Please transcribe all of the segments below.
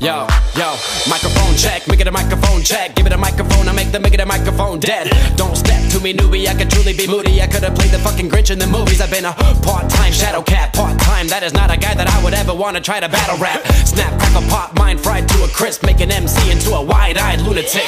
Yo, yo, microphone check, make it a microphone check. Give it a microphone, I make the make it a microphone dead. Don't step to me, newbie, I could truly be moody. I could have played the fucking Grinch in the movies. I've been a part time shadow cat, part time. That is not a guy that I would ever want to try to battle rap. Snap, crackle, pop, mind fried to a crisp, make an MC into a wide eyed lunatic.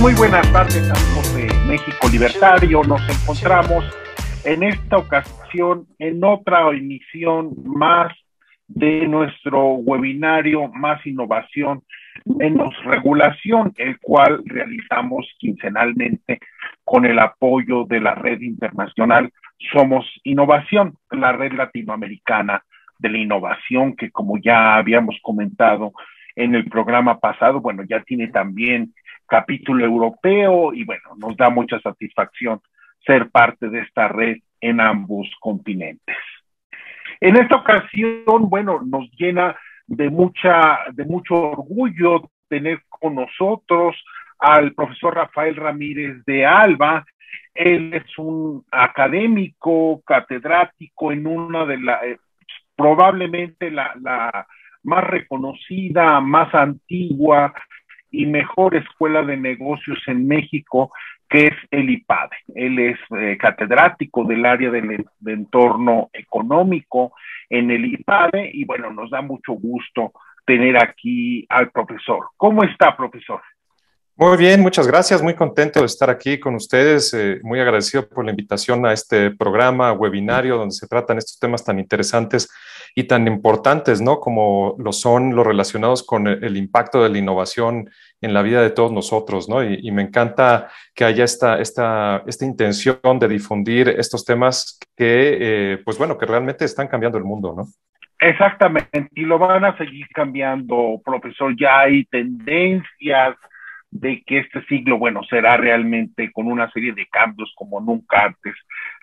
muy buenas tardes amigos de México Libertario. Nos encontramos en esta ocasión en otra emisión más de nuestro webinario Más Innovación Menos Regulación, el cual realizamos quincenalmente con el apoyo de la red internacional Somos Innovación, la red latinoamericana de la innovación que como ya habíamos comentado en el programa pasado, bueno, ya tiene también capítulo europeo y bueno, nos da mucha satisfacción ser parte de esta red en ambos continentes. En esta ocasión, bueno, nos llena de mucha, de mucho orgullo tener con nosotros al profesor Rafael Ramírez de Alba. Él es un académico, catedrático en una de las, eh, probablemente la, la más reconocida, más antigua y mejor escuela de negocios en México, que es el IPADE. Él es eh, catedrático del área del, entorno económico en el IPADE y bueno, nos da mucho gusto tener aquí al profesor. ¿Cómo está, profesor? Muy bien, muchas gracias. Muy contento de estar aquí con ustedes. Eh, muy agradecido por la invitación a este programa webinario donde se tratan estos temas tan interesantes y tan importantes, ¿no? Como lo son los relacionados con e-, el impacto de la innovación en la vida de todos nosotros, ¿no? Y, me encanta que haya esta, esta, esta intención de difundir estos temas que, eh, pues bueno, que realmente están cambiando el mundo, ¿no? Exactamente, y lo van a seguir cambiando, profesor. Ya hay tendencias de que este siglo, bueno, será realmente con una serie de cambios como nunca antes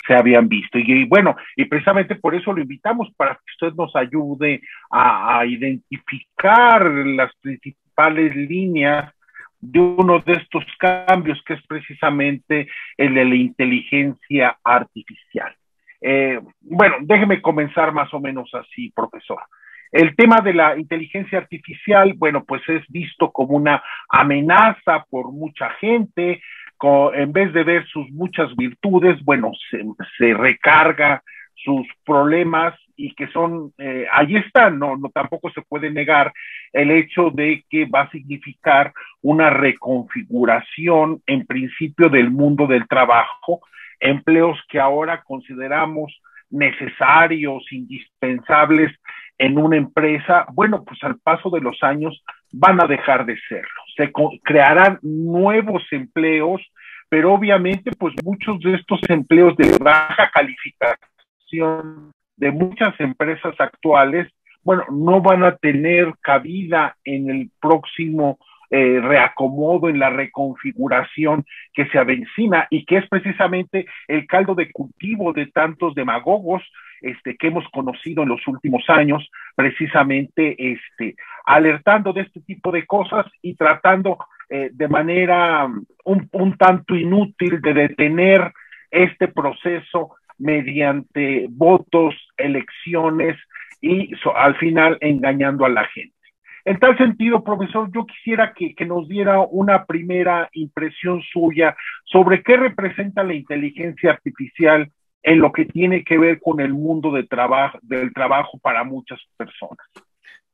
se habían visto. Y, bueno, y precisamente por eso lo invitamos, para que usted nos ayude a, identificar las principales líneas de uno de estos cambios, que es precisamente el de la inteligencia artificial. Eh, bueno, déjeme comenzar más o menos así, profesor. El tema de la inteligencia artificial, bueno, pues es visto como una amenaza por mucha gente, en vez de ver sus muchas virtudes, bueno, se, recarga sus problemas y que son, eh, ahí está, no, no, tampoco se puede negar el hecho de que va a significar una reconfiguración en principio del mundo del trabajo, empleos que ahora consideramos necesarios, indispensables, en una empresa, bueno, pues al paso de los años van a dejar de serlo. Se crearán nuevos empleos, pero obviamente pues muchos de estos empleos de baja calificación de muchas empresas actuales, bueno, no van a tener cabida en el próximo eh, reacomodo, en la reconfiguración que se avencina y que es precisamente el caldo de cultivo de tantos demagogos este, que hemos conocido en los últimos años, precisamente este, alertando de este tipo de cosas y tratando eh, de manera un, tanto inútil de detener este proceso mediante votos, elecciones y al final engañando a la gente. En tal sentido, profesor, yo quisiera que, que, nos diera una primera impresión suya sobre qué representa la inteligencia artificial en lo que tiene que ver con el mundo del trabajo para muchas personas.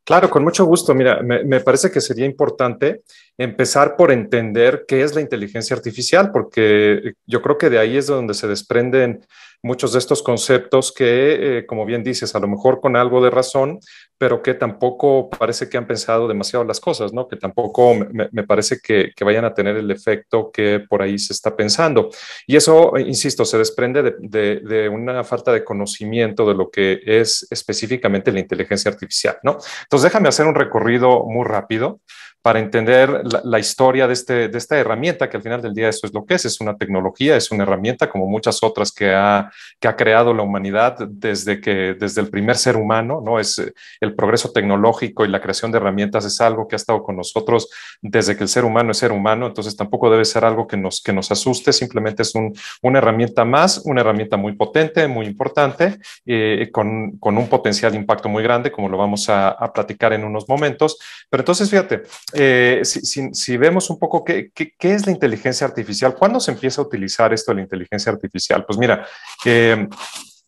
Claro, con mucho gusto. Mira, me, me, parece que sería importante empezar por entender qué es la inteligencia artificial, porque yo creo que de ahí es donde se desprenden muchos de estos conceptos que, eh, como bien dices, a lo mejor con algo de razón, pero que tampoco parece que han pensado demasiado las cosas, ¿no? Que tampoco me, parece que, vayan a tener el efecto que por ahí se está pensando. Y eso, insisto, se desprende de, una falta de conocimiento de lo que es específicamente la inteligencia artificial, ¿no? Entonces, déjame hacer un recorrido muy rápido para entender la, historia este, de, esta herramienta, que al final del día eso es lo que es, es una tecnología, es una herramienta como muchas otras que ha, ha creado la humanidad desde, que, desde el primer ser humano, ¿no? Es eh, el progreso tecnológico y la creación de herramientas es algo que ha estado con nosotros desde que el ser humano es ser humano, entonces tampoco debe ser algo que nos, que nos asuste, simplemente es una herramienta más, una herramienta muy potente, muy importante, eh, con, un potencial de impacto muy grande, como lo vamos a, a platicar en unos momentos. Pero entonces, fíjate, eh, si, vemos un poco qué, es la inteligencia artificial, ¿cuándo se empieza a utilizar esto de la inteligencia artificial? Pues mira, em,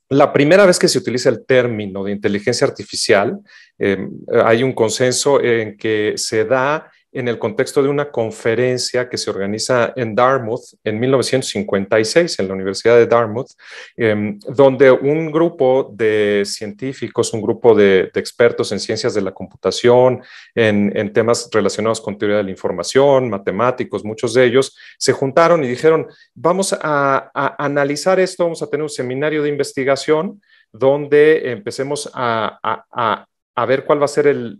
la primera vez que se utiliza el término de inteligencia artificial, em, hay un consenso en que se da en el contexto de una conferencia que se organiza en Dartmouth en 1956, en la Universidad de Dartmouth, em, donde un grupo de científicos, un grupo de, expertos en ciencias de la computación, en, temas relacionados con teoría de la información, matemáticos, muchos de ellos, se juntaron y dijeron, vamos a, analizar esto, vamos a tener un seminario de investigación donde empecemos a ver cuál va a ser el,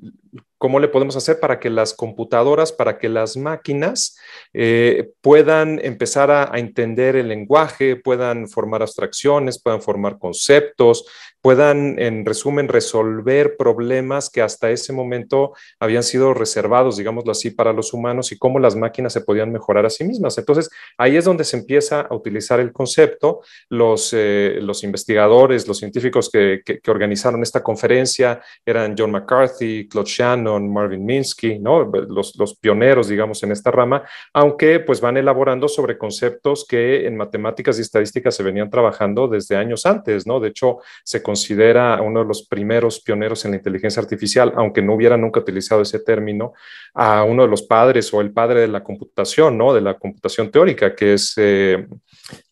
cómo le podemos hacer para que las computadoras, para que las máquinas eh, puedan empezar a, a, entender el lenguaje, puedan formar abstracciones, puedan formar conceptos, puedan, en resumen, resolver problemas que hasta ese momento habían sido reservados, digámoslo así, para los humanos y cómo las máquinas se podían mejorar a sí mismas. Entonces, ahí es donde se empieza a utilizar el concepto. Los, eh, investigadores, los científicos que, organizaron esta conferencia eran John McCarthy, Claude Shannon, Marvin Minsky, los, pioneros, digamos, en esta rama, aunque pues van elaborando sobre conceptos que en matemáticas y estadísticas se venían trabajando desde años antes, ¿no? De hecho, se considera uno de los primeros pioneros en la inteligencia artificial, aunque no hubiera nunca utilizado ese término, a uno de los padres o el padre de la computación, ¿no? De la computación teórica, que es, eh,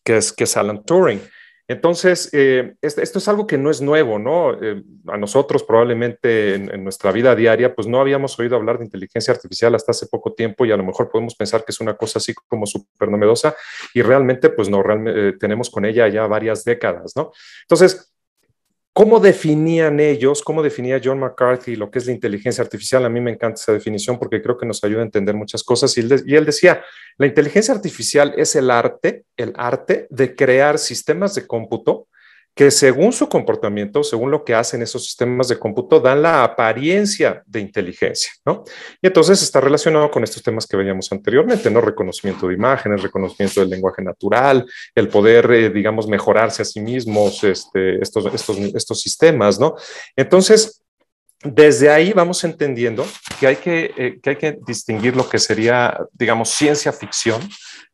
que es, Alan Turing. Entonces, eh, esto es algo que no es nuevo, ¿no? Eh, a nosotros probablemente en, nuestra vida diaria, pues no habíamos oído hablar de inteligencia artificial hasta hace poco tiempo y a lo mejor podemos pensar que es una cosa así como súper y realmente, pues no, realmente, tenemos con ella ya varias décadas, ¿no? Entonces, ¿Cómo definían ellos, cómo definía John McCarthy lo que es la inteligencia artificial? A mí me encanta esa definición porque creo que nos ayuda a entender muchas cosas. Y él, decía, la inteligencia artificial es el arte, el arte de crear sistemas de cómputo que según su comportamiento, según lo que hacen esos sistemas de cómputo, dan la apariencia de inteligencia, ¿no? Y entonces está relacionado con estos temas que veíamos anteriormente, ¿no? Reconocimiento de imágenes, reconocimiento del lenguaje natural, el poder, eh, digamos, mejorarse a sí mismos, este, estos, estos sistemas, ¿no? Entonces, desde ahí vamos entendiendo que hay eh, que, hay que, distinguir lo que sería, digamos, ciencia ficción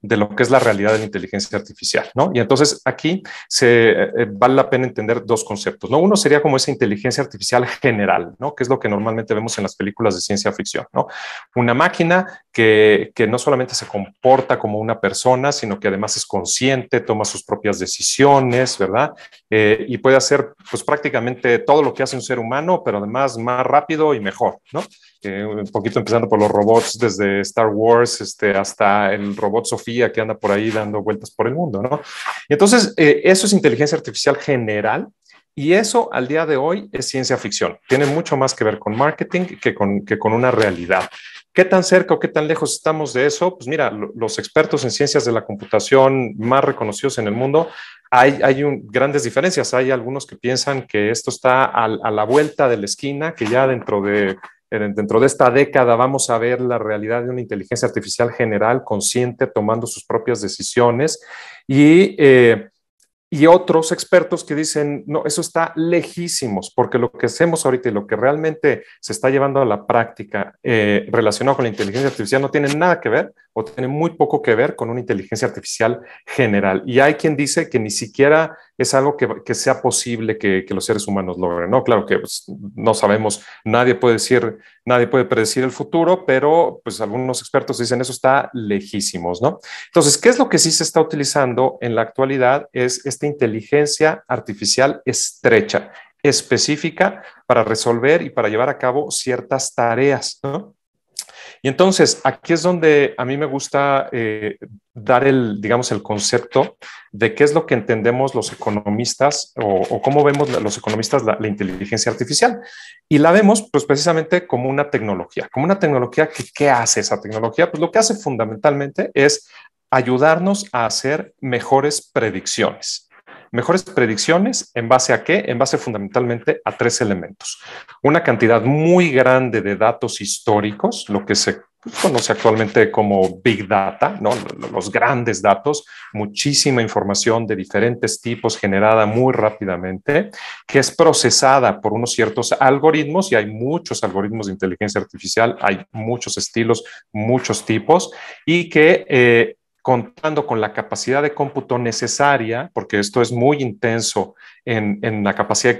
de lo que es la realidad de la inteligencia artificial, ¿no? Y entonces aquí se, eh, vale la pena entender dos conceptos, ¿no? Uno sería como esa inteligencia artificial general, ¿no? Que es lo que normalmente vemos en las películas de ciencia ficción, ¿no? Una máquina que, no solamente se comporta como una persona, sino que además es consciente, toma sus propias decisiones, ¿verdad? Eh, y puede hacer, pues, prácticamente todo lo que hace un ser humano, pero además más, rápido y mejor, ¿no? Eh, un poquito empezando por los robots desde Star Wars este, hasta el robot Sofía que anda por ahí dando vueltas por el mundo, ¿no? entonces, eh, eso es inteligencia artificial general, y eso al día de hoy es ciencia ficción. Tiene mucho más que ver con marketing que con, que con una realidad. ¿Qué tan cerca o qué tan lejos estamos de eso? Pues mira, los expertos en ciencias de la computación más reconocidos en el mundo, hay, hay grandes diferencias. Hay algunos que piensan que esto está a, la vuelta de la esquina, que ya dentro de dentro de esta década vamos a ver la realidad de una inteligencia artificial general, consciente, tomando sus propias decisiones. Y eh, y otros expertos que dicen, no, eso está lejísimos, porque lo que hacemos ahorita y lo que realmente se está llevando a la práctica eh, relacionado con la inteligencia artificial no tiene nada que ver o tiene muy poco que ver con una inteligencia artificial general. Y hay quien dice que ni siquiera es algo que, sea posible que, los seres humanos logren. No, claro que pues, no sabemos, nadie puede decir, nadie puede predecir el futuro, pero pues algunos expertos dicen eso está lejísimos, ¿no? Entonces, ¿qué es lo que sí se está utilizando en la actualidad? Es esta inteligencia artificial estrecha específica para resolver y para llevar a cabo ciertas tareas, ¿no? Y entonces, aquí es donde a mí me gusta eh, dar el, digamos, el concepto de qué es lo que entendemos los economistas o, cómo vemos los economistas la, inteligencia artificial. Y la vemos, pues, precisamente como una tecnología, como una tecnología que, ¿qué hace esa tecnología? Pues lo que hace fundamentalmente es ayudarnos a hacer mejores predicciones. Mejores predicciones en base a qué? En base fundamentalmente a tres elementos. Una cantidad muy grande de datos históricos, lo que se conoce actualmente como Big Data, los grandes datos, muchísima información de diferentes tipos generada muy rápidamente, que es procesada por unos ciertos algoritmos, y hay muchos algoritmos de inteligencia artificial, hay muchos estilos, muchos tipos, y que eh, contando con la capacidad de cómputo necesaria, porque esto es muy intenso en, la capacidad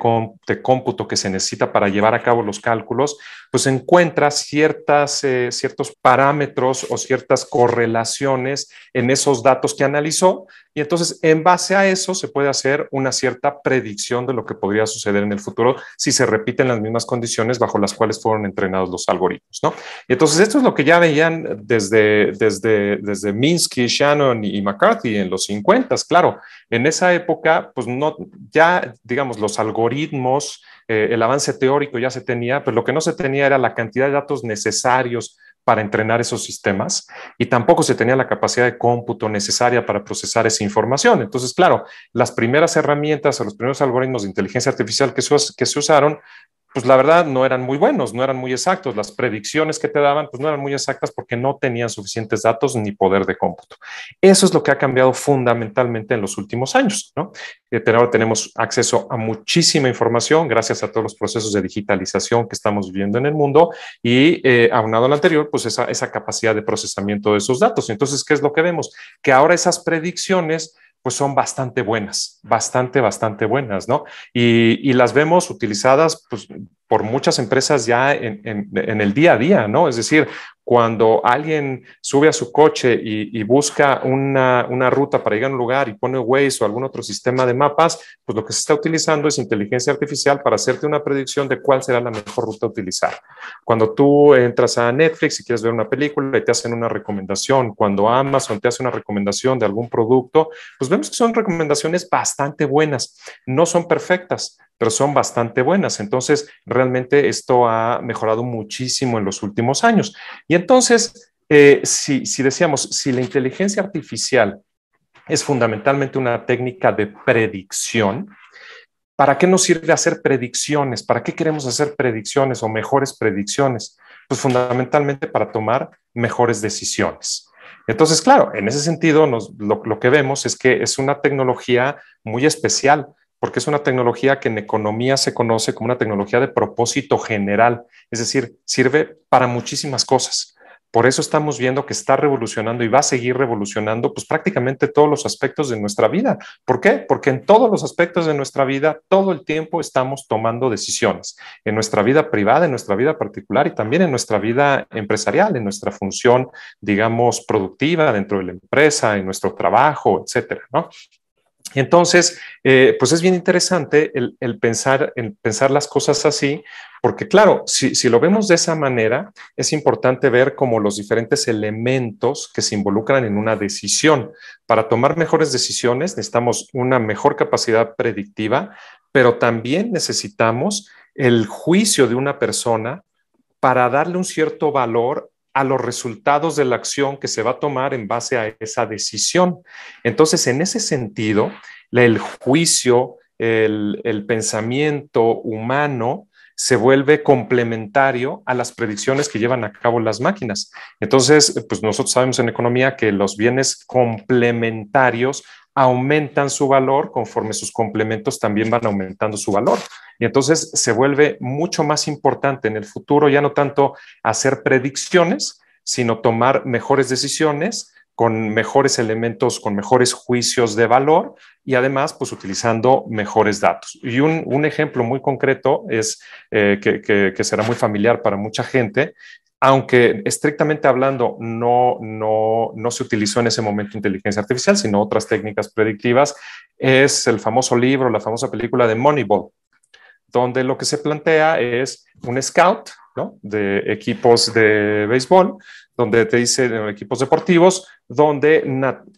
de, cómputo que se necesita para llevar a cabo los cálculos, pues encuentra ciertas, eh, ciertos parámetros o ciertas correlaciones en esos datos que analizó y entonces, en base a eso, se puede hacer una cierta predicción de lo que podría suceder en el futuro si se repiten las mismas condiciones bajo las cuales fueron entrenados los algoritmos. ¿no? Y entonces, esto es lo que ya veían desde, desde, desde Minsky, Shannon y McCarthy en los 50. Claro, en esa época, pues no, ya, digamos, los algoritmos, eh, el avance teórico ya se tenía, pero lo que no se tenía era la cantidad de datos necesarios para entrenar esos sistemas y tampoco se tenía la capacidad de cómputo necesaria para procesar esa información. Entonces, claro, las primeras herramientas o los primeros algoritmos de inteligencia artificial que, se, que se usaron pues la verdad no eran muy buenos, no eran muy exactos. Las predicciones que te daban, pues no eran muy exactas porque no tenían suficientes datos ni poder de cómputo. Eso es lo que ha cambiado fundamentalmente en los últimos años, ¿no? Eh, ahora tenemos acceso a muchísima información gracias a todos los procesos de digitalización que estamos viviendo en el mundo y eh, aunado al anterior, pues esa capacidad de procesamiento de esos datos. Entonces, ¿qué es lo que vemos? Que ahora esas predicciones pues son bastante buenas, bastante, bastante buenas, ¿no? Y, las vemos utilizadas pues, por muchas empresas ya en, el día a día, ¿no? Es decir, cuando alguien sube a su coche y, busca una, una, ruta para ir a un lugar y pone Waze o algún otro sistema de mapas, pues lo que se está utilizando es inteligencia artificial para hacerte una predicción de cuál será la mejor ruta a utilizar. Cuando tú entras a Netflix y quieres ver una película y te hacen una recomendación, cuando Amazon te hace una recomendación de algún producto, pues vemos que son recomendaciones bastante buenas, no son perfectas, pero son bastante buenas. Entonces, realmente esto ha mejorado muchísimo en los últimos años. Y entonces, eh, si, decíamos, si la inteligencia artificial es fundamentalmente una técnica de predicción, ¿Para qué nos sirve hacer predicciones? ¿Para qué queremos hacer predicciones o mejores predicciones? Pues fundamentalmente para tomar mejores decisiones. Entonces, claro, en ese sentido, lo, lo, que vemos es que es una tecnología muy especial porque es una tecnología que en economía se conoce como una tecnología de propósito general, es decir, sirve para muchísimas cosas. Por eso estamos viendo que está revolucionando y va a seguir revolucionando pues prácticamente todos los aspectos de nuestra vida. ¿Por qué? Porque en todos los aspectos de nuestra vida todo el tiempo estamos tomando decisiones, en nuestra vida privada, en nuestra vida particular y también en nuestra vida empresarial, en nuestra función, digamos, productiva dentro de la empresa, en nuestro trabajo, etcétera, ¿no? Entonces, eh, pues es bien interesante el, pensar, pensar las cosas así, porque claro, si, si, lo vemos de esa manera, es importante ver como los diferentes elementos que se involucran en una decisión. Para tomar mejores decisiones necesitamos una mejor capacidad predictiva, pero también necesitamos el juicio de una persona para darle un cierto valor a los resultados de la acción que se va a tomar en base a esa decisión. Entonces, en ese sentido, el juicio, el, pensamiento humano se vuelve complementario a las predicciones que llevan a cabo las máquinas. Entonces, pues nosotros sabemos en economía que los bienes complementarios aumentan su valor conforme sus complementos también van aumentando su valor. Y entonces se vuelve mucho más importante en el futuro ya no tanto hacer predicciones, sino tomar mejores decisiones con mejores elementos, con mejores juicios de valor y además pues utilizando mejores datos. Y un, ejemplo muy concreto es eh, que, que, será muy familiar para mucha gente, aunque estrictamente hablando no, no, se utilizó en ese momento inteligencia artificial, sino otras técnicas predictivas, es el famoso libro, la famosa película de Moneyball, donde lo que se plantea es un scout ¿no? de equipos de béisbol, donde te dicen equipos deportivos, donde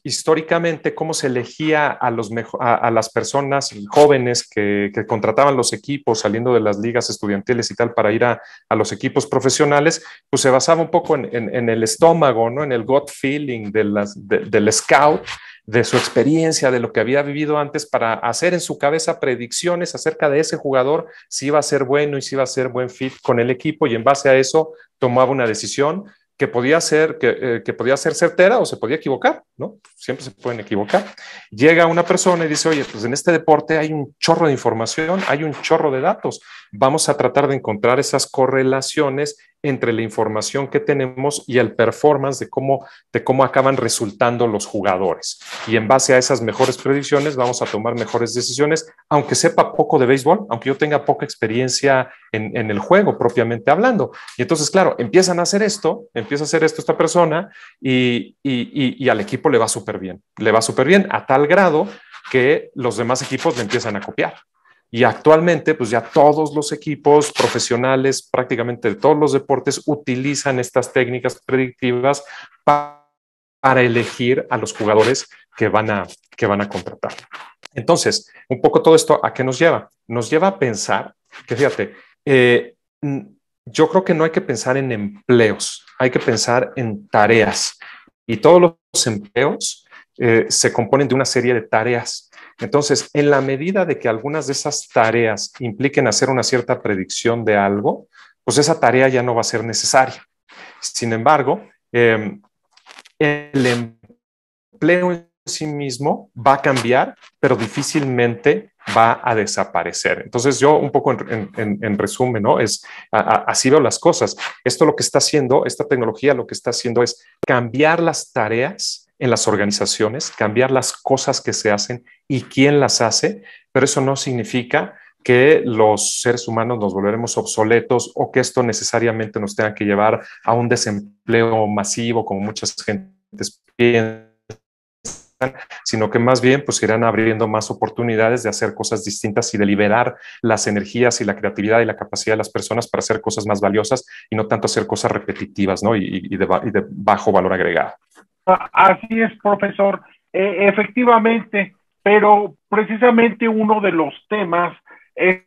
históricamente cómo se elegía a, los a, las personas jóvenes que, que, contrataban los equipos saliendo de las ligas estudiantiles y tal para ir a, a los equipos profesionales, pues se basaba un poco en, en, el estómago, ¿no? en el gut feeling de las, del scout de su experiencia, de lo que había vivido antes, para hacer en su cabeza predicciones acerca de ese jugador, si iba a ser bueno y si iba a ser buen fit con el equipo, y en base a eso tomaba una decisión que podía ser, eh, que, podía ser certera o se podía equivocar, ¿no? Siempre se pueden equivocar. Llega una persona y dice, oye, pues en este deporte hay un chorro de información, hay un chorro de datos. Vamos a tratar de encontrar esas correlaciones entre la información que tenemos y el performance de cómo, de cómo acaban resultando los jugadores. Y en base a esas mejores predicciones vamos a tomar mejores decisiones, aunque sepa poco de béisbol, aunque yo tenga poca experiencia en, en el juego propiamente hablando. Y entonces, claro, empiezan a hacer esto, empieza a hacer esto esta persona y, y, y, al equipo le va súper bien. Le va súper bien a tal grado que los demás equipos le empiezan a copiar. Y actualmente, pues ya todos los equipos profesionales, prácticamente de todos los deportes, utilizan estas técnicas predictivas para, elegir a los jugadores que van a, que van a contratar. Entonces, un poco todo esto, ¿a qué nos lleva? Nos lleva a pensar que, fíjate, eh, yo creo que no hay que pensar en empleos, hay que pensar en tareas y todos los empleos eh, se componen de una serie de tareas. Entonces, en la medida de que algunas de esas tareas impliquen hacer una cierta predicción de algo, pues esa tarea ya no va a ser necesaria. Sin embargo, em, el empleo en sí mismo va a cambiar, pero difícilmente va a desaparecer. Entonces yo un poco en, resumen, ¿no? Es así veo las cosas. Esto lo que está haciendo, esta tecnología lo que está haciendo es cambiar las tareas en las organizaciones, cambiar las cosas que se hacen y quién las hace, pero eso no significa que los seres humanos nos volveremos obsoletos o que esto necesariamente nos tenga que llevar a un desempleo masivo como muchas gente piensa sino que más bien pues irán abriendo más oportunidades de hacer cosas distintas y de liberar las energías y la creatividad y la capacidad de las personas para hacer cosas más valiosas y no tanto hacer cosas repetitivas y, de, bajo valor agregado. Ah, así es, profesor. E, efectivamente, pero precisamente uno de los temas es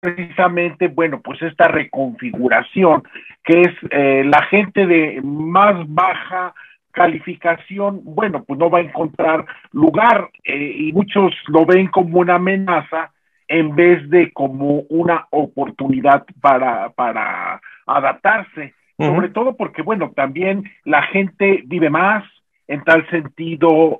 precisamente, bueno, pues esta reconfiguración, que es eh, la gente de más baja calificación, bueno, pues no va a encontrar lugar eh, y muchos lo ven como una amenaza en vez de como una oportunidad para, para adaptarse, sobre todo porque, bueno, también la gente vive más, en tal sentido,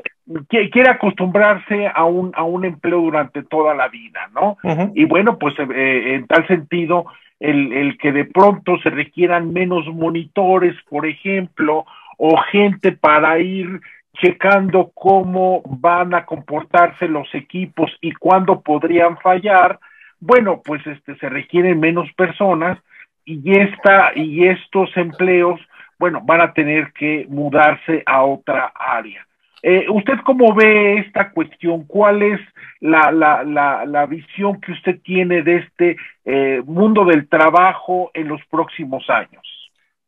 quiere acostumbrarse a un, a un empleo durante toda la vida, ¿no? Y bueno, pues eh, en tal sentido, el, el que de pronto se requieran menos monitores, por ejemplo, o gente para ir checando cómo van a comportarse los equipos y cuándo podrían fallar, bueno, pues este se requieren menos personas y esta y estos empleos, bueno, van a tener que mudarse a otra área. Eh, ¿Usted cómo ve esta cuestión? ¿Cuál es la, la, la, visión que usted tiene de este eh, mundo del trabajo en los próximos años?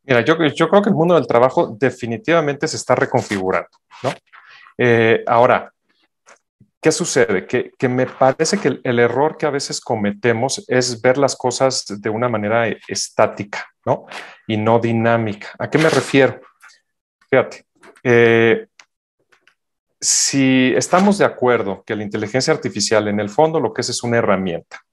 Mira, yo, creo que el mundo del trabajo definitivamente se está reconfigurando, ¿no? Eh, ahora, ¿qué sucede? Que, me parece que el, error que a veces cometemos es ver las cosas de una manera eh, estática, ¿no? Y no dinámica. ¿A qué me refiero? Fíjate, eh, si estamos de acuerdo que la inteligencia artificial en el fondo lo que es es una herramienta,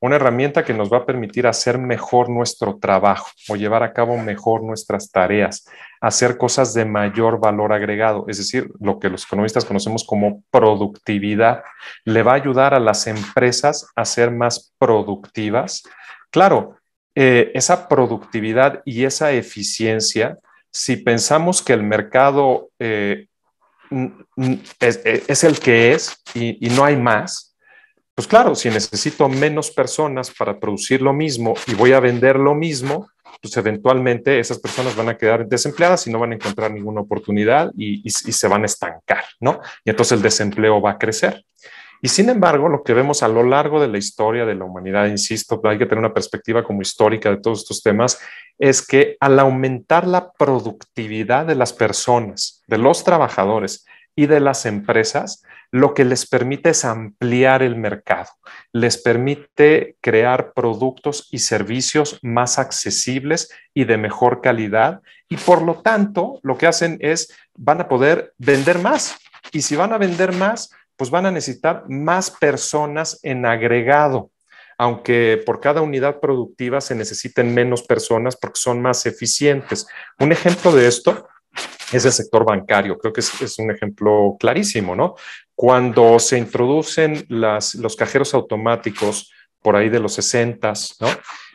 una herramienta que nos va a permitir hacer mejor nuestro trabajo o llevar a cabo mejor nuestras tareas, hacer cosas de mayor valor agregado, es decir, lo que los economistas conocemos como productividad, le va a ayudar a las empresas a ser más productivas. Claro, eh, esa productividad y esa eficiencia, si pensamos que el mercado eh, es, el que es y, y no hay más, pues claro, si necesito menos personas para producir lo mismo y voy a vender lo mismo, pues eventualmente esas personas van a quedar desempleadas y no van a encontrar ninguna oportunidad y, se van a estancar, ¿no? Y entonces el desempleo va a crecer. Y sin embargo, lo que vemos a lo largo de la historia de la humanidad, insisto, hay que tener una perspectiva como histórica de todos estos temas, es que al aumentar la productividad de las personas, de los trabajadores, y de las empresas, lo que les permite es ampliar el mercado, les permite crear productos y servicios más accesibles y de mejor calidad y por lo tanto lo que hacen es van a poder vender más y si van a vender más, pues van a necesitar más personas en agregado aunque por cada unidad productiva se necesiten menos personas porque son más eficientes. Un ejemplo de esto es el sector bancario. Creo que es, un ejemplo clarísimo, ¿no? Cuando se introducen las, los cajeros automáticos por ahí de los sesentas ¿no?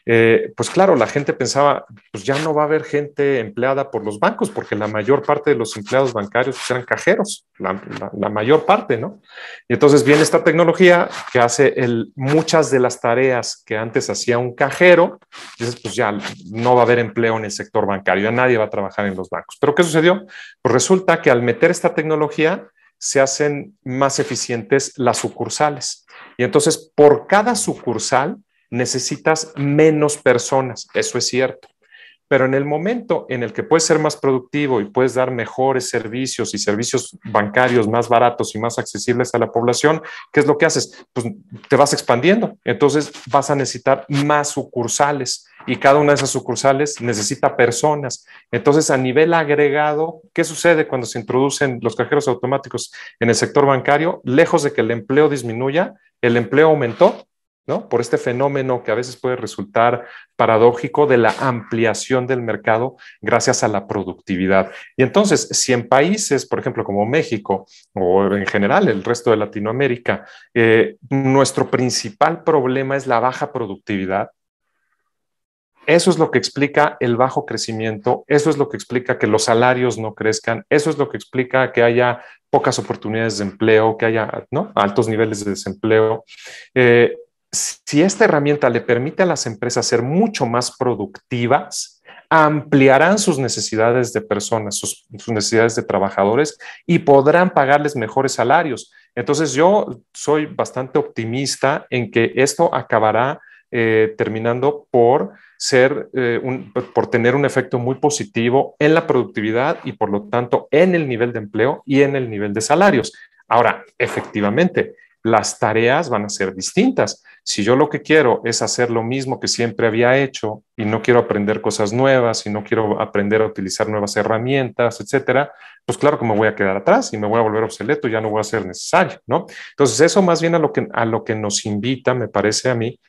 Eh, pues claro, la gente pensaba, pues ya no va a haber gente empleada por los bancos, porque la mayor parte de los empleados bancarios pues, eran cajeros, la, mayor parte, ¿no? Y entonces viene esta tecnología que hace muchas de las tareas que antes hacía un cajero, pues ya no va a haber empleo en el sector bancario, ya nadie va a trabajar en los bancos. Pero ¿qué sucedió? Pues resulta que al meter esta tecnología, se hacen más eficientes las sucursales. Y entonces, por cada sucursal, necesitas menos personas, eso es cierto. Pero en el momento en el que puedes ser más productivo y puedes dar mejores servicios y servicios bancarios más baratos y más accesibles a la población, ¿qué es lo que haces? Pues te vas expandiendo. Entonces vas a necesitar más sucursales y cada una de esas sucursales necesita personas. Entonces, a nivel agregado, ¿qué sucede cuando se introducen los cajeros automáticos en el sector bancario? Lejos de que el empleo disminuya, el empleo aumentó ¿no? Por este fenómeno que a veces puede resultar paradójico de la ampliación del mercado gracias a la productividad. Y entonces, si en países, por ejemplo, como México o en general el resto de Latinoamérica, eh, nuestro principal problema es la baja productividad, eso es lo que explica el bajo crecimiento, eso es lo que explica que los salarios no crezcan, eso es lo que explica que haya pocas oportunidades de empleo, que haya altos niveles de desempleo. Eh, si esta herramienta le permite a las empresas ser mucho más productivas, ampliarán sus necesidades de personas, sus, necesidades de trabajadores y podrán pagarles mejores salarios. Entonces yo soy bastante optimista en que esto acabará eh, terminando por ser eh, un, por tener un efecto muy positivo en la productividad y por lo tanto en el nivel de empleo y en el nivel de salarios. Ahora, efectivamente, las tareas van a ser distintas. Si yo lo que quiero es hacer lo mismo que siempre había hecho y no quiero aprender cosas nuevas y no quiero aprender a utilizar nuevas herramientas, etcétera, pues claro que me voy a quedar atrás y me voy a volver obsoleto, ya no voy a ser necesario, ¿no? Entonces, eso más bien a lo que, a lo que nos invita, me parece a mí,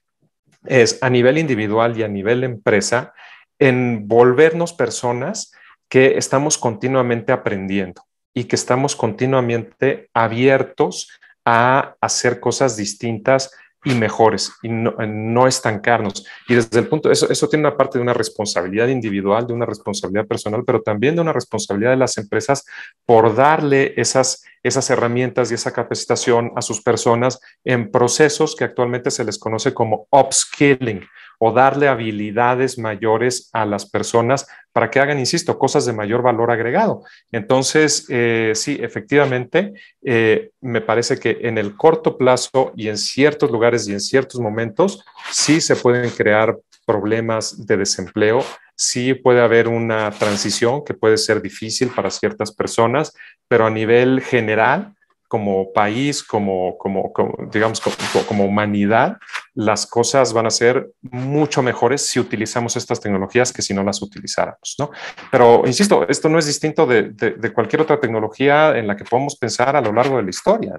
es a nivel individual y a nivel empresa, en volvernos personas que estamos continuamente aprendiendo y que estamos continuamente abiertos a hacer cosas distintas y mejores y eh, no, estancarnos. Y desde el punto, eso, eso tiene una parte de una responsabilidad individual, de una responsabilidad personal, pero también de una responsabilidad de las empresas por darle esas esas herramientas y esa capacitación a sus personas en procesos que actualmente se les conoce como upskilling o darle habilidades mayores a las personas para que hagan, insisto, cosas de mayor valor agregado. Entonces, eh, sí, efectivamente, eh, me parece que en el corto plazo y en ciertos lugares y en ciertos momentos, sí se pueden crear problemas de desempleo sí puede haber una transición que puede ser difícil para ciertas personas, pero a nivel general, como país, como, como, digamos, como, humanidad, las cosas van a ser mucho mejores si utilizamos estas tecnologías que si no las utilizáramos, ¿no? Pero, insisto, esto no es distinto de, cualquier otra tecnología en la que podemos pensar a lo largo de la historia,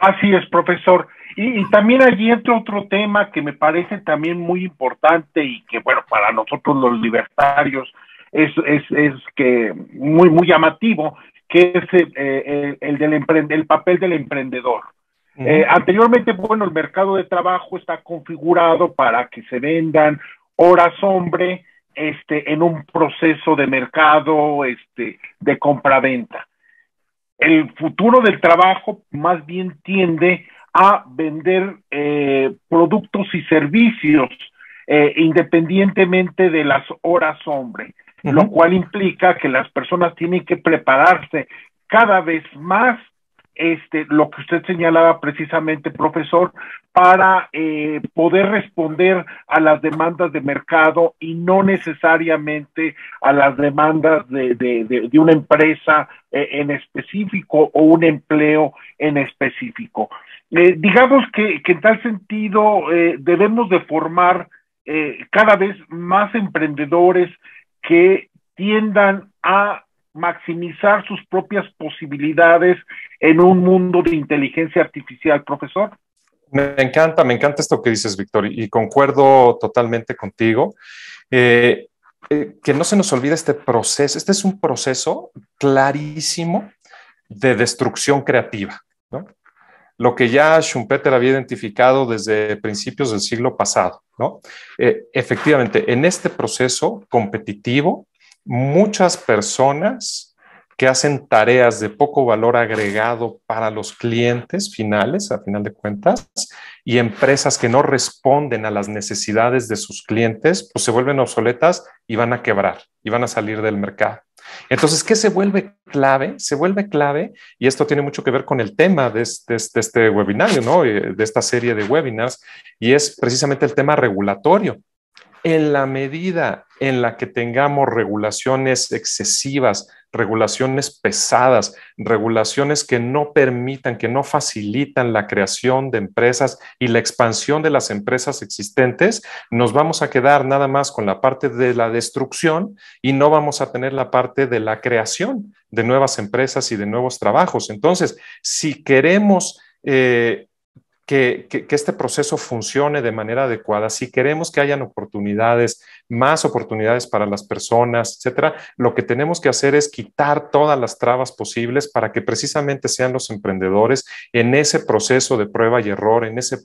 Así es, profesor. Y, también allí entra otro tema que me parece también muy importante y que, bueno, para nosotros los libertarios es, es, que muy, muy llamativo, que es eh, eh, el, del el papel del emprendedor. Eh, anteriormente, bueno, el mercado de trabajo está configurado para que se vendan horas hombre este, en un proceso de mercado este, de venta El futuro del trabajo más bien tiende a vender eh, productos y servicios eh, independientemente de las horas hombre, lo cual implica que las personas tienen que prepararse cada vez más este, lo que usted señalaba precisamente, profesor, para eh, poder responder a las demandas de mercado y no necesariamente a las demandas de, una empresa en específico o un empleo en específico. Eh, digamos que, en tal sentido eh, debemos de formar eh, cada vez más emprendedores que tiendan a maximizar sus propias posibilidades en un mundo de inteligencia artificial, profesor. Me encanta, me encanta esto que dices, Víctor, y concuerdo totalmente contigo. que no se nos olvide este proceso, este es un proceso clarísimo de destrucción creativa. ¿no? lo que ya Schumpeter había identificado desde principios del siglo pasado. ¿no? Eh, efectivamente, en este proceso competitivo, muchas personas que hacen tareas de poco valor agregado para los clientes finales, a final de cuentas, y empresas que no responden a las necesidades de sus clientes, pues se vuelven obsoletas y van a quebrar y van a salir del mercado. Entonces, ¿qué se vuelve clave? Se vuelve clave, y esto tiene mucho que ver con el tema de este, de webinario, eh, de esta serie de webinars, y es precisamente el tema regulatorio. En la medida en la que tengamos regulaciones excesivas regulaciones pesadas, regulaciones que no permitan, que no facilitan la creación de empresas y la expansión de las empresas existentes, nos vamos a quedar nada más con la parte de la destrucción y no vamos a tener la parte de la creación de nuevas empresas y de nuevos trabajos. Entonces, si queremos... Eh, que, que, este proceso funcione de manera adecuada, si queremos que hayan oportunidades, más oportunidades para las personas, etcétera, lo que tenemos que hacer es quitar todas las trabas posibles para que precisamente sean los emprendedores en ese proceso de prueba y error, en ese,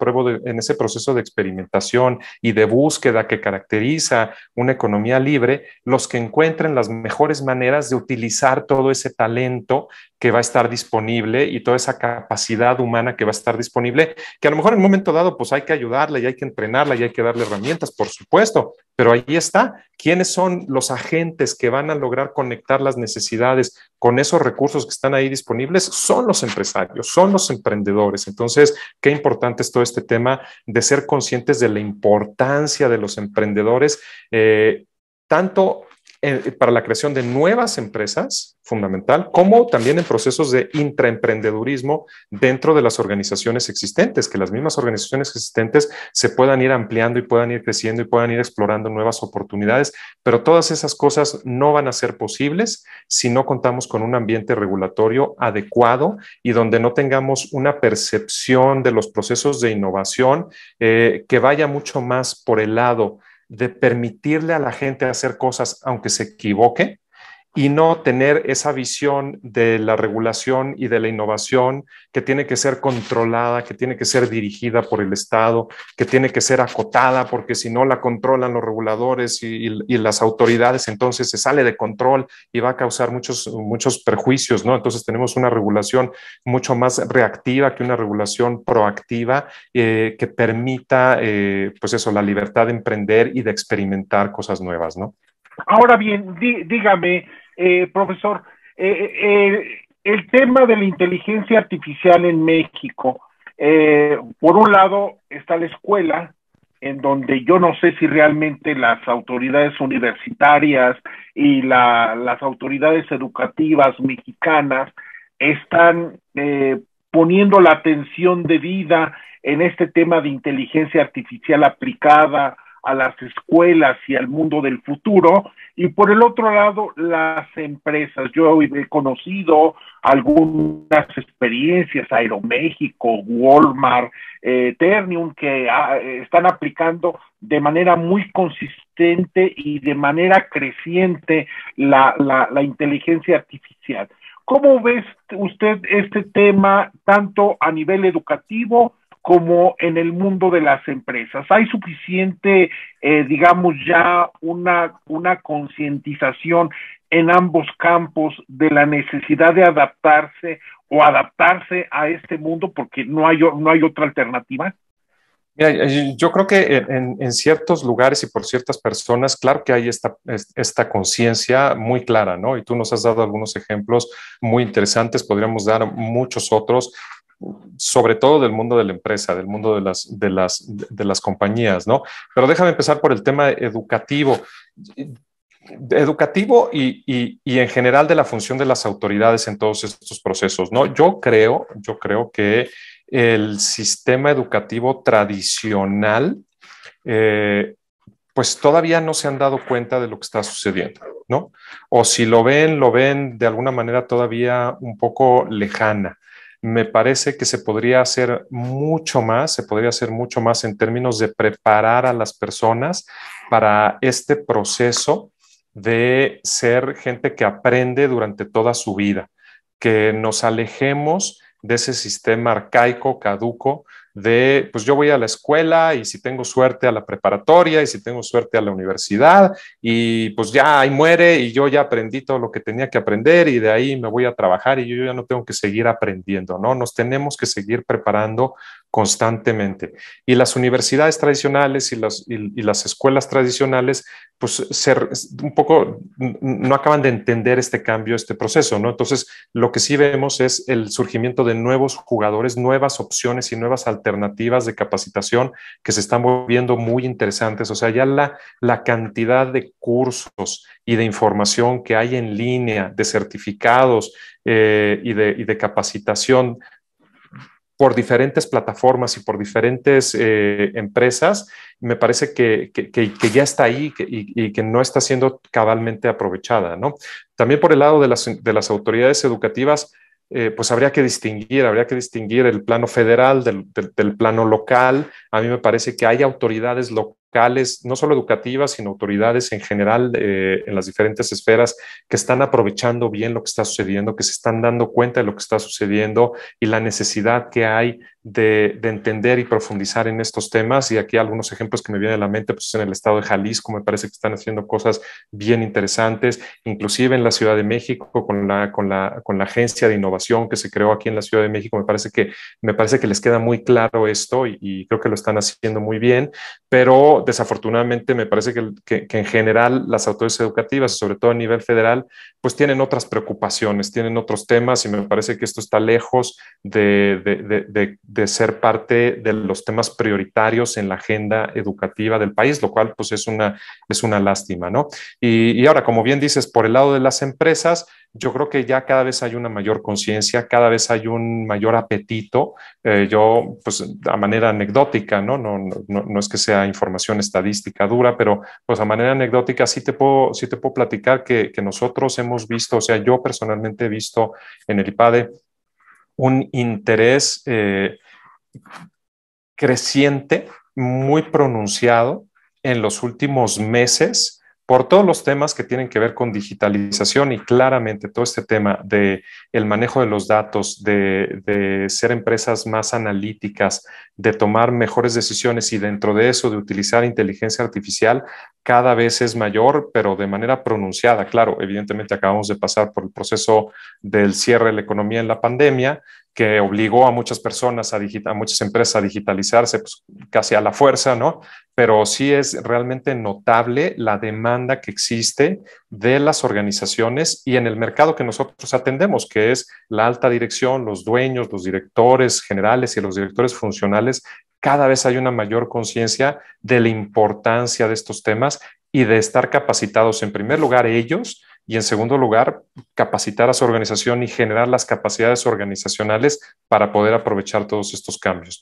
en ese proceso de experimentación y de búsqueda que caracteriza una economía libre, los que encuentren las mejores maneras de utilizar todo ese talento que va a estar disponible y toda esa capacidad humana que va a estar disponible, que a lo mejor en un momento dado pues hay que ayudarla y hay que entrenarla y hay que darle herramientas, por supuesto, pero ahí está, quiénes son los agentes que van a lograr conectar las necesidades con esos recursos que están ahí disponibles, son los empresarios, son los emprendedores. Entonces, qué importante es todo este tema de ser conscientes de la importancia de los emprendedores. Eh, tanto para la creación de nuevas empresas, fundamental, como también en procesos de intraemprendedurismo dentro de las organizaciones existentes, que las mismas organizaciones existentes se puedan ir ampliando y puedan ir creciendo y puedan ir explorando nuevas oportunidades, pero todas esas cosas no van a ser posibles si no contamos con un ambiente regulatorio adecuado y donde no tengamos una percepción de los procesos de innovación eh, que vaya mucho más por el lado de permitirle a la gente hacer cosas aunque se equivoque, y no tener esa visión de la regulación y de la innovación que tiene que ser controlada, que tiene que ser dirigida por el Estado, que tiene que ser acotada, porque si no la controlan los reguladores y, las autoridades, entonces se sale de control y va a causar muchos, muchos perjuicios, ¿no? Entonces tenemos una regulación mucho más reactiva que una regulación proactiva eh, que permita, eh, pues eso, la libertad de emprender y de experimentar cosas nuevas, ¿no? Ahora bien, dígame, eh, profesor, eh, eh, el tema de la inteligencia artificial en México. por un lado está la escuela, en donde yo no sé si realmente las autoridades universitarias y las autoridades educativas mexicanas están poniendo la atención debida en este tema de inteligencia artificial aplicada a las escuelas y al mundo del futuro, y por el otro lado, las empresas. Yo he conocido algunas experiencias, Aeroméxico, Walmart, eh, Ternium, que ah, eh, están aplicando de manera muy consistente y de manera creciente la, la, la inteligencia artificial. ¿Cómo ves usted este tema tanto a nivel educativo como en el mundo de las empresas. Hay suficiente, eh, digamos, ya una, una concientización en ambos campos de la necesidad de adaptarse o adaptarse a este mundo porque no hay, no hay otra alternativa? Eh, yo creo que en, ciertos lugares y por ciertas personas, claro que hay esta, esta conciencia muy clara, ¿no? Y tú nos has dado algunos ejemplos muy interesantes, podríamos dar muchos otros sobre todo del mundo de la empresa, del mundo de las, de las, de las compañías, ¿no? Pero déjame empezar por el tema educativo. Educativo y, en general de la función de las autoridades en todos estos procesos, ¿no? Yo creo, yo creo que el sistema educativo tradicional, eh, pues todavía no se han dado cuenta de lo que está sucediendo, ¿no? O si lo ven, lo ven de alguna manera todavía un poco lejana me parece que se podría hacer mucho más, se podría hacer mucho más en términos de preparar a las personas para este proceso de ser gente que aprende durante toda su vida, que nos alejemos de ese sistema arcaico, caduco, de, pues yo voy a la escuela y si tengo suerte a la preparatoria y si tengo suerte a la universidad y pues ya ahí muere y yo ya aprendí todo lo que tenía que aprender y de ahí me voy a trabajar y yo ya no tengo que seguir aprendiendo, ¿no? Nos tenemos que seguir preparando constantemente. Y las universidades tradicionales y las, las escuelas tradicionales, pues un poco no acaban de entender este cambio, este proceso, ¿no? Entonces, lo que sí vemos es el surgimiento de nuevos jugadores, nuevas opciones y nuevas alternativas de capacitación que se están volviendo muy interesantes. O sea, ya la, la cantidad de cursos y de información que hay en línea, de certificados eh, y, de, y de capacitación por diferentes plataformas y por diferentes eh, empresas, me parece que, ya está ahí y, que no está siendo cabalmente aprovechada. ¿no? También por el lado de las, autoridades educativas, eh, pues habría que distinguir, habría que distinguir el plano federal del, del, del, plano local. A mí me parece que hay autoridades locales locales, no solo educativas, sino autoridades en general eh, en las diferentes esferas que están aprovechando bien lo que está sucediendo, que se están dando cuenta de lo que está sucediendo y la necesidad que hay de, entender y profundizar en estos temas. Y aquí algunos ejemplos que me vienen a la mente, pues en el estado de Jalisco me parece que están haciendo cosas bien interesantes, inclusive en la Ciudad de México con la, con la, agencia de innovación que se creó aquí en la Ciudad de México. Me parece que, me parece que les queda muy claro esto y, y creo que lo están haciendo muy bien, pero desafortunadamente me parece que, en general las autoridades educativas, sobre todo a nivel federal, pues tienen otras preocupaciones, tienen otros temas y me parece que esto está lejos de, ser parte de los temas prioritarios en la agenda educativa del país, lo cual pues es una, es una lástima, ¿no? y ahora, como bien dices, por el lado de las empresas, yo creo que ya cada vez hay una mayor conciencia, cada vez hay un mayor apetito. Eh, yo, pues, a manera anecdótica, ¿no? No, es que sea información estadística dura, pero pues a manera anecdótica sí te puedo, sí te puedo platicar que, nosotros hemos visto, o sea, yo personalmente he visto en el IPADE un interés eh, creciente, muy pronunciado en los últimos meses por todos los temas que tienen que ver con digitalización y claramente todo este tema de el manejo de los datos, de, de, ser empresas más analíticas, de tomar mejores decisiones y dentro de eso de utilizar inteligencia artificial cada vez es mayor, pero de manera pronunciada. Claro, evidentemente acabamos de pasar por el proceso del cierre de la economía en la pandemia que obligó a muchas personas, a, muchas empresas a digitalizarse pues, casi a la fuerza, ¿no? Pero sí es realmente notable la demanda que existe de las organizaciones y en el mercado que nosotros atendemos, que es la alta dirección, los dueños, los directores generales y los directores funcionales. Cada vez hay una mayor conciencia de la importancia de estos temas y de estar capacitados en primer lugar ellos, y en segundo lugar, capacitar a su organización y generar las capacidades organizacionales para poder aprovechar todos estos cambios.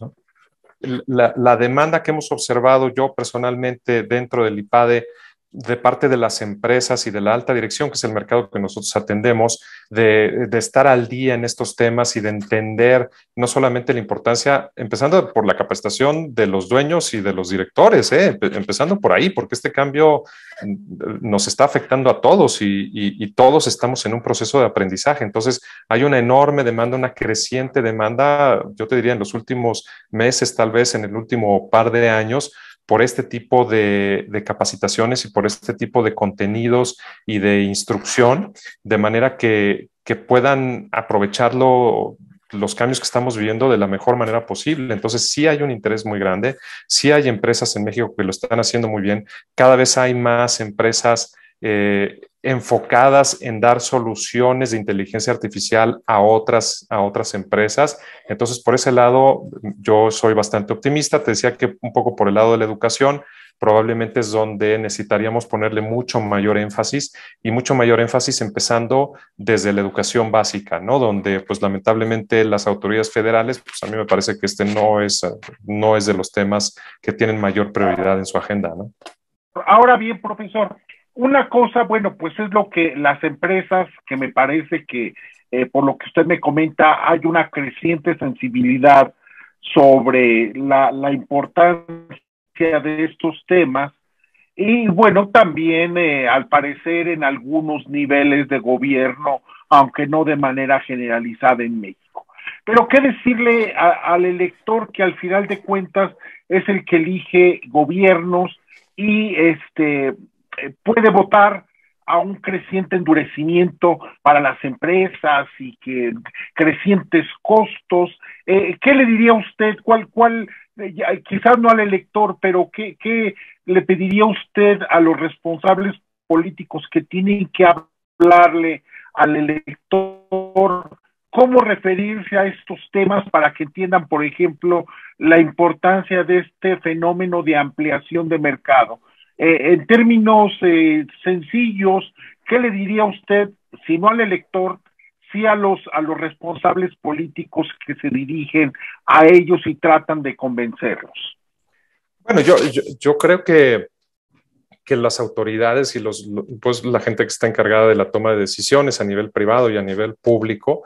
La, la, demanda que hemos observado yo personalmente dentro del IPADE de parte de las empresas y de la alta dirección, que es el mercado que nosotros atendemos, de, estar al día en estos temas y de entender no solamente la importancia, empezando por la capacitación de los dueños y de los directores, ¿eh? empezando por ahí, porque este cambio mm, nos está afectando a todos y todos estamos en un proceso de aprendizaje. Entonces, hay una enorme demanda, una creciente demanda, yo te diría en los últimos meses, tal vez en el último par de años, por este tipo de, capacitaciones y por este tipo de contenidos y de instrucción, de manera que, puedan aprovecharlo los cambios que estamos viviendo de la mejor manera posible. Entonces, sí hay un interés muy grande, sí hay empresas en México que lo están haciendo muy bien, cada vez hay más empresas eh, enfocadas en dar soluciones de inteligencia artificial a otras, a otras empresas. Entonces, por ese lado, yo soy bastante optimista. Te decía que un poco por el lado de la educación, probablemente es donde necesitaríamos ponerle mucho mayor énfasis y mucho mayor énfasis empezando desde la educación básica, ¿no? Donde pues lamentablemente las autoridades federales, pues a mí me parece que este no es, no es de los temas que tienen mayor prioridad en su agenda, ¿no? Ahora bien, profesor, una cosa, bueno, pues es lo que las empresas, que me parece que eh, por lo que usted me comenta, hay una creciente sensibilidad sobre la, la importancia de estos temas. Y bueno, también eh, al parecer en algunos niveles de gobierno, aunque no de manera generalizada en México. Pero qué decirle al elector que al final de cuentas es el que elige gobiernos y este eh, puede votar a un creciente endurecimiento para las empresas y que crecientes costos. Eh, ¿Qué le diría usted? ¿Cuál, cuál, eh, quizás no al elector, pero ¿qué, qué le pediría usted a los responsables políticos que tienen que hablarle al elector? ¿Cómo referirse a estos temas para que entiendan, por ejemplo, la importancia de este fenómeno de ampliación de mercado? Eh, en términos eh, sencillos, ¿qué le diría usted, si no al elector, si a los, a los responsables políticos que se dirigen a ellos y tratan de convencerlos? Bueno, yo, creo que, las autoridades y los, pues, la gente que está encargada de la toma de decisiones a nivel privado y a nivel público,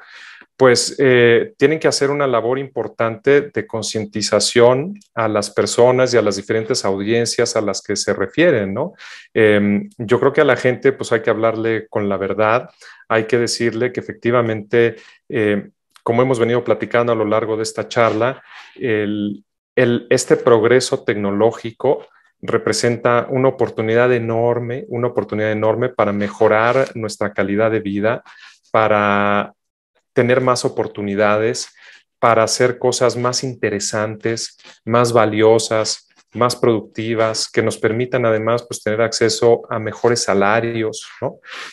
pues eh, tienen que hacer una labor importante de concientización a las personas y a las diferentes audiencias a las que se refieren, ¿no? Em, yo creo que a la gente pues hay que hablarle con la verdad, hay que decirle que efectivamente, eh, como hemos venido platicando a lo largo de esta charla, este progreso tecnológico representa una oportunidad enorme, una oportunidad enorme para mejorar nuestra calidad de vida, para tener más oportunidades para hacer cosas más interesantes, más valiosas, más productivas, que nos permitan además pues, tener acceso a mejores salarios.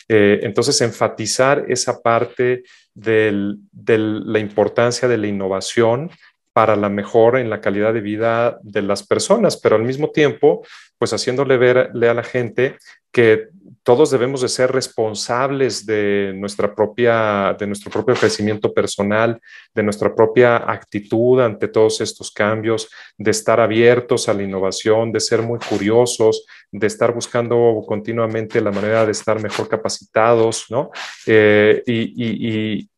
Eh, entonces, enfatizar esa parte de la importancia de la innovación para la mejora en la calidad de vida de las personas, pero al mismo tiempo, pues haciéndole verle a la gente que todos debemos de ser responsables de, nuestra propia, de nuestro propio crecimiento personal, de nuestra propia actitud ante todos estos cambios, de estar abiertos a la innovación, de ser muy curiosos, de estar buscando continuamente la manera de estar mejor capacitados, ¿no? Eh, y,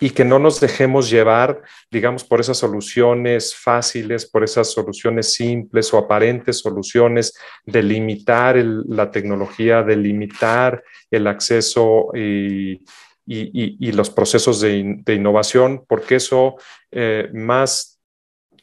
y que no nos dejemos llevar, digamos, por esas soluciones fáciles, por esas soluciones simples o aparentes soluciones de limitar la tecnología, de limitar el acceso y, los procesos de, innovación, porque eso eh, más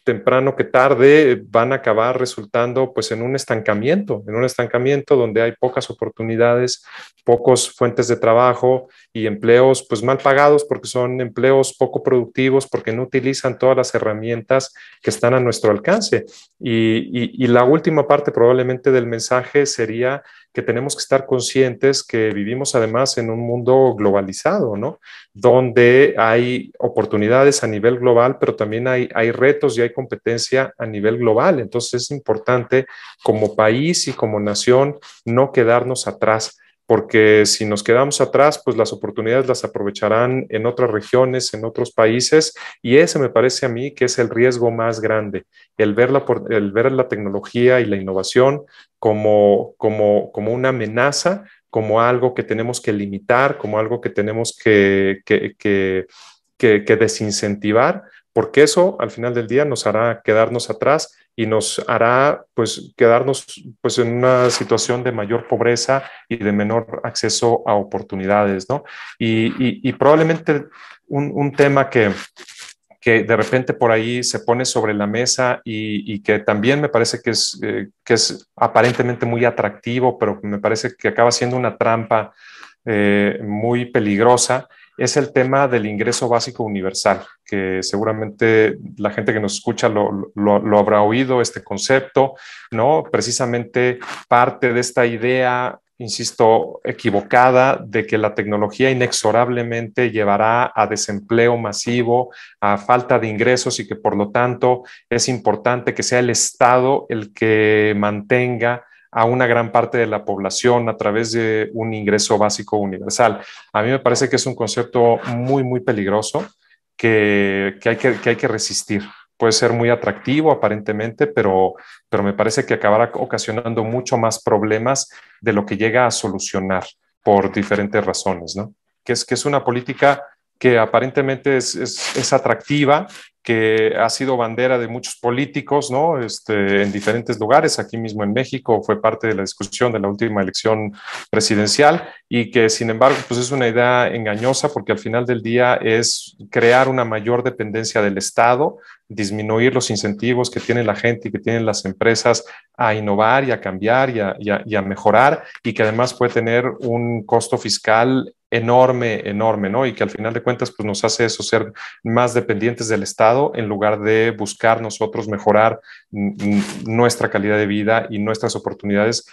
temprano que tarde van a acabar resultando pues en un estancamiento, en un estancamiento donde hay pocas oportunidades, pocos fuentes de trabajo y empleos pues mal pagados porque son empleos poco productivos, porque no utilizan todas las herramientas que están a nuestro alcance. Y, y la última parte probablemente del mensaje sería que tenemos que estar conscientes que vivimos además en un mundo globalizado, ¿no? Donde hay oportunidades a nivel global, pero también hay, hay retos y hay competencia a nivel global. Entonces es importante como país y como nación no quedarnos atrás porque si nos quedamos atrás, pues las oportunidades las aprovecharán en otras regiones, en otros países, y ese me parece a mí que es el riesgo más grande, el ver la, tecnología y la innovación como, una amenaza, como algo que tenemos que limitar, como algo que tenemos que desincentivar, porque eso al final del día nos hará quedarnos atrás y nos hará pues quedarnos pues en una situación de mayor pobreza y de menor acceso a oportunidades, ¿no? Y, probablemente un, tema que, de repente por ahí se pone sobre la mesa y, y que también me parece que es, eh, es aparentemente muy atractivo, pero me parece que acaba siendo una trampa eh, muy peligrosa, es el tema del ingreso básico universal, que seguramente la gente que nos escucha lo, habrá oído, este concepto, ¿no? Precisamente parte de esta idea insisto, equivocada de que la tecnología inexorablemente llevará a desempleo masivo, a falta de ingresos y que por lo tanto es importante que sea el Estado el que mantenga a una gran parte de la población a través de un ingreso básico universal. A mí me parece que es un concepto muy, muy peligroso que, hay, que, hay que resistir puede ser muy atractivo aparentemente, pero, pero me parece que acabará ocasionando mucho más problemas de lo que llega a solucionar por diferentes razones, ¿no? Que es, que es una política que aparentemente es, es, es atractiva, que ha sido bandera de muchos políticos, ¿no? Este, en diferentes lugares, aquí mismo en México, fue parte de la discusión de la última elección presidencial y que, sin embargo, pues es una idea engañosa porque al final del día es crear una mayor dependencia del Estado, disminuir los incentivos que tiene la gente y que tienen las empresas a innovar y a cambiar y a, mejorar y que además puede tener un costo fiscal enorme, enorme, ¿no? Y que al final de cuentas, pues nos hace eso ser más dependientes del Estado en lugar de buscar nosotros mejorar nuestra calidad de vida y nuestras oportunidades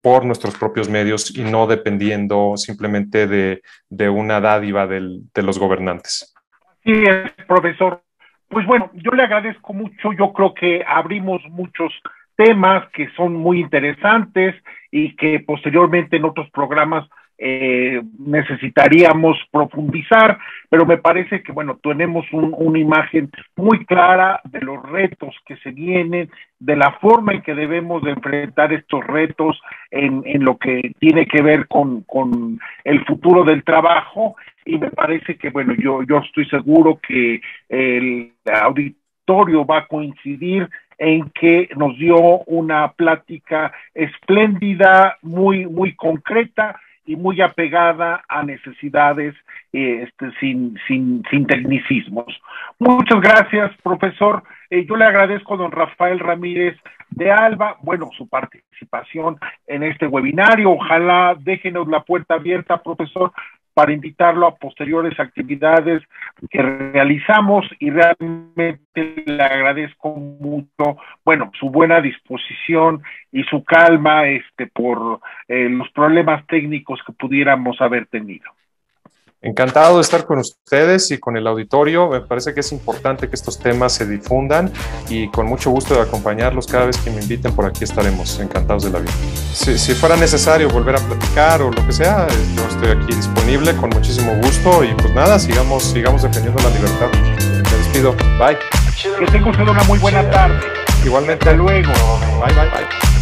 por nuestros propios medios y no dependiendo simplemente de, una dádiva de los gobernantes. Sí, profesor. Pues bueno, yo le agradezco mucho. Yo creo que abrimos muchos temas que son muy interesantes y que posteriormente en otros programas eh, necesitaríamos profundizar, pero me parece que, bueno, tenemos una imagen muy clara de los retos que se vienen, de la forma en que debemos enfrentar estos retos en, lo que tiene que ver con, con, el futuro del trabajo y me parece que, bueno, yo, yo estoy seguro que el auditorio va a coincidir en que nos dio una plática espléndida, muy, muy concreta, y muy apegada a necesidades eh, este, sin, sin, tecnicismos. Muchas gracias, profesor. Eh, yo le agradezco a don Rafael Ramírez de Alba, bueno, su participación en este webinario. Ojalá déjenos la puerta abierta, profesor, para invitarlo a posteriores actividades que realizamos y realmente le agradezco mucho, bueno, su buena disposición y su calma este, por eh, los problemas técnicos que pudiéramos haber tenido. Encantado de estar con ustedes y con el auditorio. Me parece que es importante que estos temas se difundan y con mucho gusto de acompañarlos cada vez que me inviten por aquí estaremos encantados de la vida. Si, fuera necesario volver a platicar o lo que sea, yo estoy aquí disponible con muchísimo gusto y pues nada, sigamos, sigamos defendiendo la libertad. Me despido. Bye. Que estén una muy buena tarde. Igualmente. Hasta luego. Bye, bye, bye.